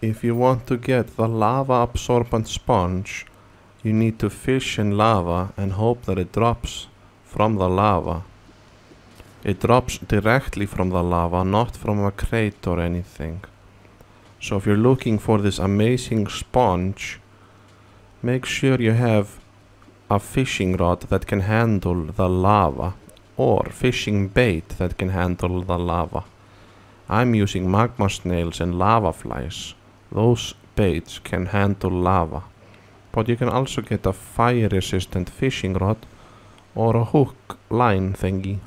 If you want to get the lava absorbent sponge, you need to fish in lava and hope that it drops from the lava. It drops directly from the lava, not from a crate or anything. So if you're looking for this amazing sponge, make sure you have a fishing rod that can handle the lava or fishing bait that can handle the lava. I'm using magma snails and lava flies. Those baits can handle lava, but you can also get a fire resistant fishing rod or a hook line thingy.